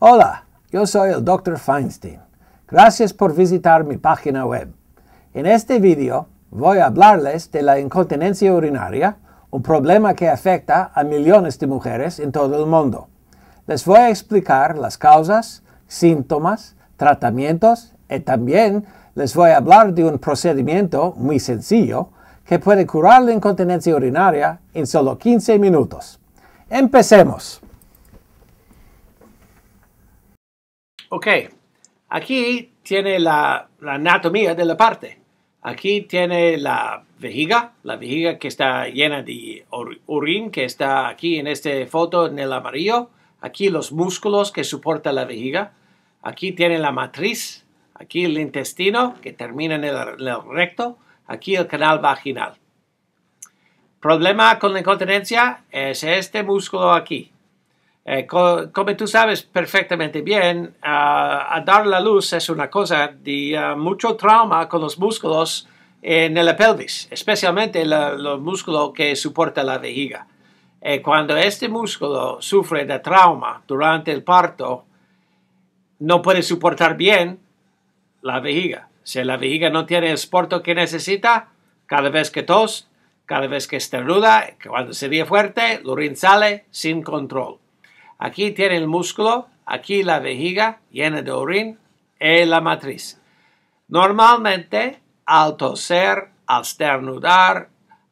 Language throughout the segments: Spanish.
Hola, yo soy el Dr. Feinstein. Gracias por visitar mi página web. En este video voy a hablarles de la incontinencia urinaria, un problema que afecta a millones de mujeres en todo el mundo. Les voy a explicar las causas, síntomas, tratamientos y también les voy a hablar de un procedimiento muy sencillo que puede curar la incontinencia urinaria en solo 15 minutos. Empecemos. Ok, aquí tiene la, anatomía de la parte. Aquí tiene la vejiga, la vejiga que está llena de urín, que está aquí en esta foto en el amarillo. Aquí los músculos que soporta la vejiga. Aquí tiene la matriz. Aquí el intestino que termina en el, en el recto. Aquí el canal vaginal. Problema con la incontinencia es este músculo aquí. Eh, como tú sabes perfectamente bien, eh, a dar la luz es una cosa de eh, mucho trauma con los músculos en la pelvis, especialmente el músculo que soporta la vejiga. cuando este músculo sufre de trauma durante el parto, no puede soportar bien la vejiga. Si la vejiga no tiene el soporte que necesita, cada vez que tos, cada vez que estornuda, cuando se ve fuerte, lo sale sin control. Aquí tiene el músculo, aquí la vejiga llena de urín y la matriz. Normalmente, al toser, al esternudar,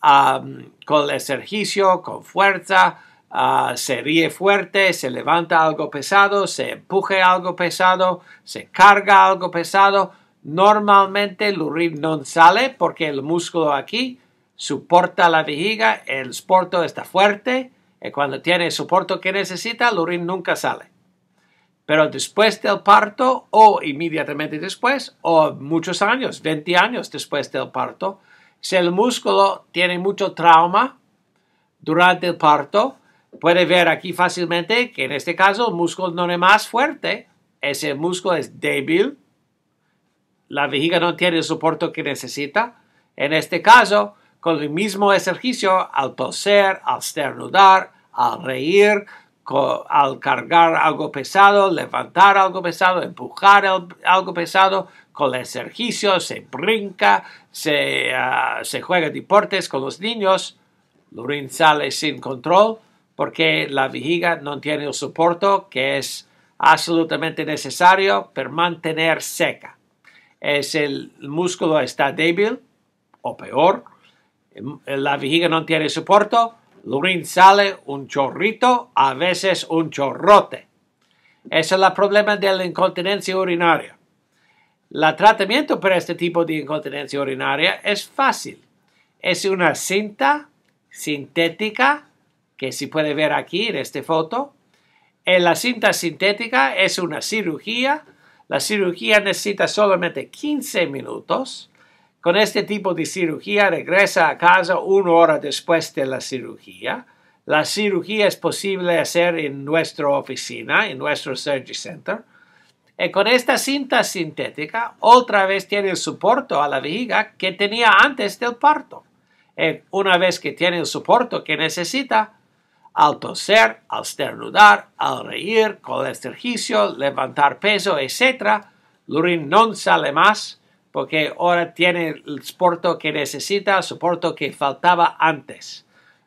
con ejercicio, con fuerza, ah, se ríe fuerte, se levanta algo pesado, se empuje algo pesado, se carga algo pesado. Normalmente el urín no sale porque el músculo aquí soporta la vejiga, el sporto está fuerte eh, cuando tiene el soporte que necesita, el urín nunca sale. Pero después del parto o inmediatamente después o muchos años, 20 años después del parto, si el músculo tiene mucho trauma durante el parto, puede ver aquí fácilmente que en este caso el músculo no es más fuerte, ese músculo es débil, la vejiga no tiene el soporte que necesita. En este caso, con el mismo ejercicio al toser, al esternudar, al reír, al cargar algo pesado, levantar algo pesado, empujar algo pesado, con el ejercicio se brinca, ah, se, juega deportes con los niños, Lorin sale sin control porque la vejiga no tiene el soporte que es absolutamente necesario para mantener seca. Es el músculo está débil o peor, eh, la vejiga no tiene soporte, lurin sale un chorrito, a veces un chorrote. Ese es el problema de la incontinencia urinaria. El tratamiento para este tipo de incontinencia urinaria es fácil. Es una cinta sintética que se puede ver aquí en esta foto. En eh, la cinta sintética es una cirugía. La cirugía necesita solamente 15 minutos con este tipo de cirugía regresa a casa una hora después de la cirugía. La cirugía es posible hacer en nuestra oficina, en nuestro Surgery Center. Y con esta cinta sintética, otra vez tiene el soporte a la vejiga que tenía antes del parto. Y una vez que tiene el soporte que necesita, al toser, al esternudar, al reír, con el ejercicio, levantar peso, etc., l'urin no sale más porque ahora tiene el soporte que necesita, el soporte que faltaba antes.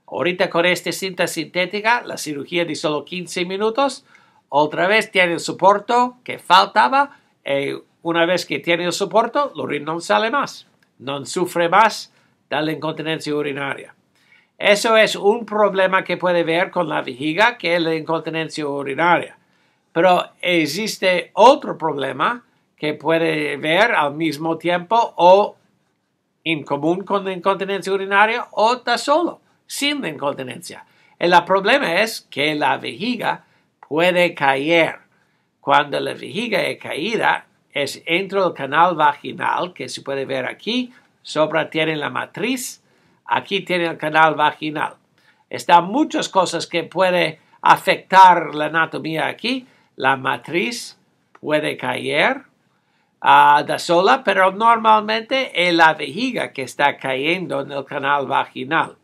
Ahorita con esta cinta sintética, la cirugía de solo 15 minutos, otra vez tiene el soporte que faltaba. y una vez que tiene el soporte, el orín no sale más, no sufre más de la incontinencia urinaria. Eso es un problema que puede ver con la vejiga, que es la incontinencia urinaria. Pero existe otro problema que puede ver al mismo tiempo o en común con la incontinencia urinaria o está solo, sin la incontinencia. El problema es que la vejiga puede caer. Cuando la vejiga es caída, es dentro del canal vaginal, que se puede ver aquí, sobra tiene la matriz, aquí tiene el canal vaginal. Están muchas cosas que pueden afectar la anatomía aquí. La matriz puede caer, a da sola, pero normalmente es la vejiga que está cayendo en el canal vaginal.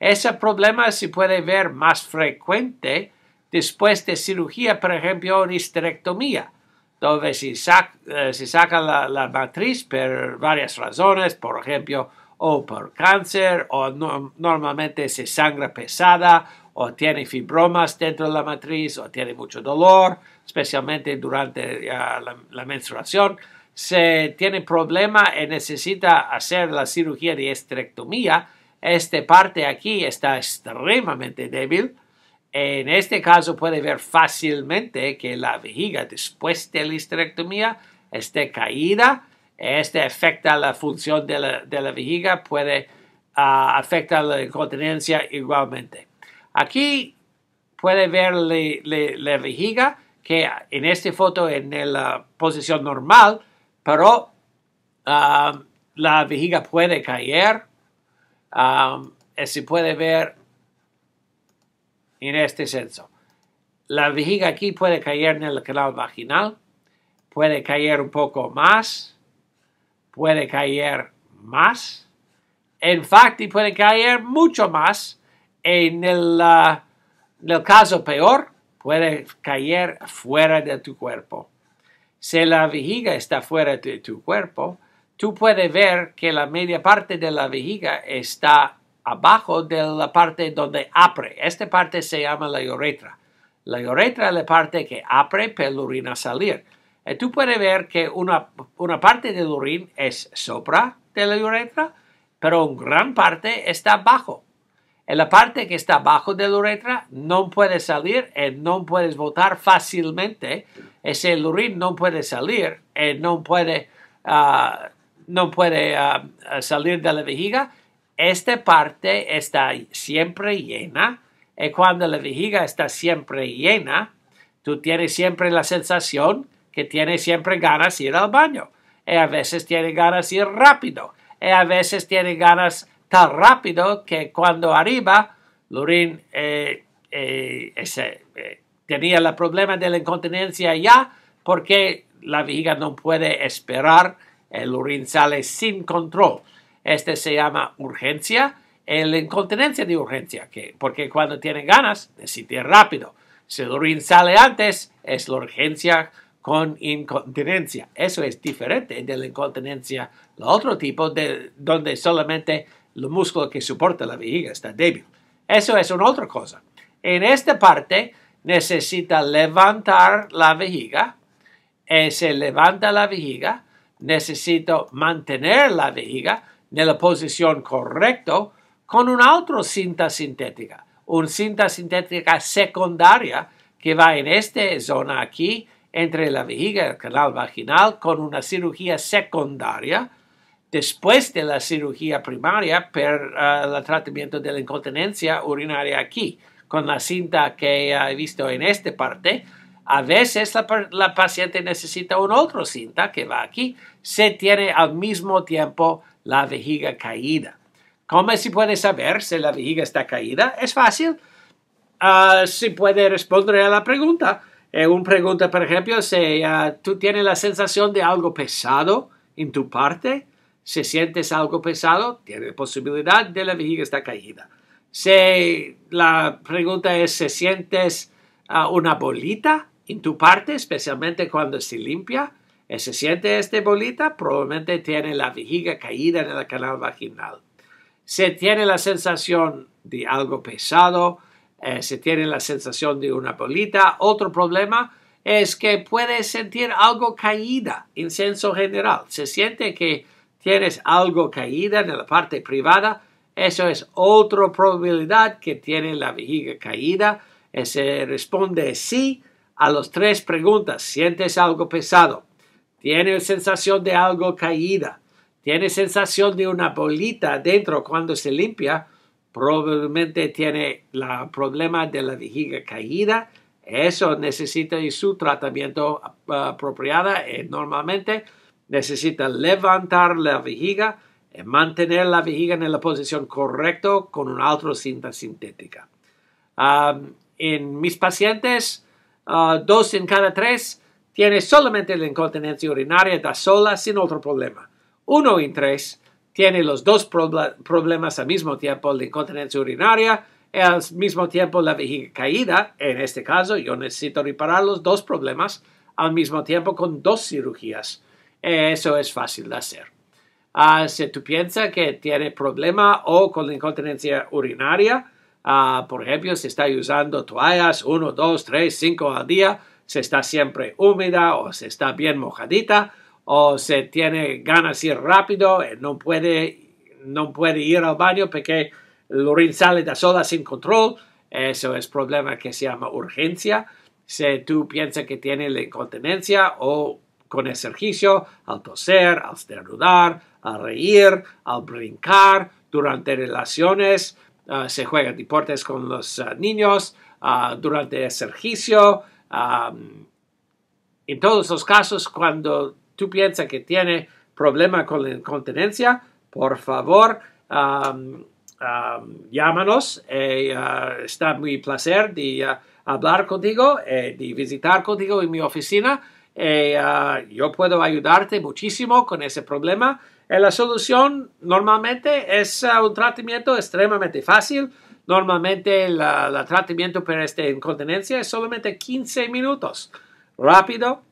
Ese problema se puede ver más frecuente después de cirugía, por ejemplo, una histerectomía, donde se saca, eh, se saca la, matriz por varias razones, por ejemplo, o por cáncer, o normalmente se sangra pesada, o tiene fibromas dentro de la matriz, o tiene mucho dolor, especialmente durante eh, la menstruación se tiene problema y eh, necesita hacer la cirugía de esterectomía, esta parte aquí está extremadamente débil. En este caso puede ver fácilmente que la vejiga después de la estrectomía esté caída. Este afecta la función de la, vejiga, puede ah, afectar la incontinencia igualmente. Aquí puede ver la vejiga que en esta foto en la posición normal pero um, la vejiga puede caer. Um, se puede ver en este senso. La vejiga aquí puede caer en el canal vaginal, puede caer un poco más, puede caer más. En fact, puede caer mucho más. Uh, en el caso peor, puede caer fuera de tu cuerpo. Si la vejiga está fuera de tu cuerpo, tú puedes ver que la media parte de la vejiga está abajo de la parte donde apre. Esta parte se llama la uretra. La uretra es la parte que apre para la orina salir. Y eh, tú puedes ver que una, una parte la urín es sopra de la uretra, pero una gran parte está abajo. En la parte que está abajo de la uretra no puede salir, eh, no puedes votar fácilmente. Ese urín no puede salir, eh, no puede, ah, no puede ah, salir de la vejiga. Esta parte está siempre llena. Y cuando la vejiga está siempre llena, tú tienes siempre la sensación que tienes siempre ganas de ir al baño. Y a veces tienes ganas de ir rápido. Y a veces tienes ganas tan rápido que cuando arriba, Lurin eh, eh, eh, tenía el problema de la incontinencia ya porque la vejiga no puede esperar, el eh, urín sale sin control. Este se llama urgencia, la incontinencia de urgencia, que, porque cuando tiene ganas, necesita rápido. Si el sale antes, es la urgencia con incontinencia. Eso es diferente de la incontinencia, el otro tipo de donde solamente el músculo que soporta la vejiga está débil. Eso es una otra cosa. En esta parte necesita levantar la vejiga, y eh, se levanta la vejiga, necesito mantener la vejiga en la posición correcta con una otra cinta sintética, una cinta sintética secundaria que va en esta zona aquí entre la vejiga y el canal vaginal con una cirugía secundaria después de la cirugía primaria para ah, el tratamiento de la incontinencia urinaria aquí, con la cinta que he visto en esta parte. A veces la, paciente necesita un otro cinta que va aquí. Se tiene al mismo tiempo la vejiga caída. ¿Cómo se puede saber si la vejiga está caída? Es fácil. Se ah, si puede responder a la pregunta. Un eh, una pregunta, por ejemplo, si ah, tú tienes la sensación de algo pesado en tu parte, ¿Se sientes algo pesado, tiene posibilidad de la vejiga está caída. la pregunta es, ¿se sientes ah, una bolita en tu parte, especialmente cuando se limpia? Eh, se siente esta bolita, probablemente tiene la vejiga caída en el canal vaginal. Se tiene la sensación de algo pesado, eh, se tiene la sensación de una bolita. Otro problema es que puede sentir algo caída en senso general. Se siente que tienes algo caída en la parte privada, eso es otra probabilidad que tiene la vejiga caída. Se responde sí a las tres preguntas. ¿Sientes algo pesado? ¿Tienes sensación de algo caída? ¿Tienes sensación de una bolita dentro cuando se limpia? Probablemente tiene el problema de la vejiga caída. Eso necesita su tratamiento ah, apropiado eh, normalmente necesita levantar la vejiga y mantener la vejiga en la posición correcta con una otra cinta sintética. Um, en mis pacientes, uh, dos en cada tres tiene solamente la incontinencia urinaria da sola sin otro problema. Uno en tres tiene los dos problemas al mismo tiempo, la incontinencia urinaria y al mismo tiempo la vejiga caída. En este caso, yo necesito reparar los dos problemas al mismo tiempo con dos cirugías eso es fácil de hacer. Ah, si tú piensas que tiene problema o con la incontinencia urinaria, ah, por ejemplo, si está usando toallas uno, dos, tres, cinco al día, se está siempre húmeda o se está bien mojadita o se tiene ganas de ir rápido, eh, no puede, no puede ir al baño porque el urín sale de sola sin control, eso es problema que se llama urgencia. Si tú piensas que tiene la incontinencia o con ejercicio, al toser, al estornudar, al reír, al brincar, durante relaciones, eh, se juega deportes con los eh, niños, ah, durante ejercicio. en todos los casos, cuando tú piensas que tiene problema con la incontinencia, por favor, llámanos. Eh, ah, está muy placer de ah, hablar contigo, y de visitar contigo en mi oficina. Eh, ah, yo puedo ayudarte muchísimo con ese problema. Eh, la solución normalmente es ah, un tratamiento extremadamente fácil. Normalmente el tratamiento para esta incontinencia es solamente 15 minutos. Rápido,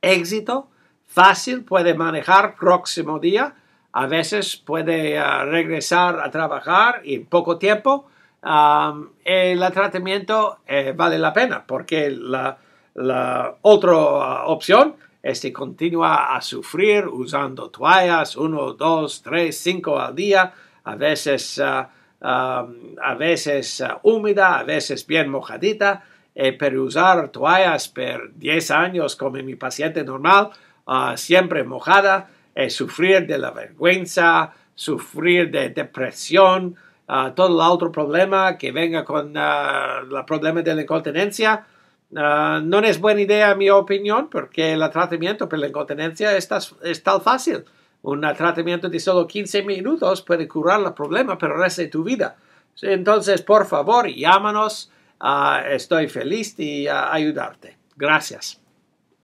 éxito, fácil, puede manejar próximo día. A veces puede ah, regresar a trabajar en poco tiempo. el tratamiento eh, vale la pena porque la, la otra uh, opción es que continúa a sufrir usando toallas uno, dos, tres, cinco al día, a veces, uh, um, a veces uh, húmeda, a veces bien mojadita, y eh, pero usar toallas por 10 años como mi paciente normal, siempre mojada, sufrir de la vergüenza, sufrir de depresión, todo el otro problema que venga con el problema de la incontinencia, Ah, no es buena idea, en mi opinión, porque el tratamiento por la incontinencia es, tan fácil. Un tratamiento de solo 15 minutos puede curar el problema pero el resto de tu vida. Entonces, por favor, llámanos. Ah, estoy feliz de ah, ayudarte. Gracias.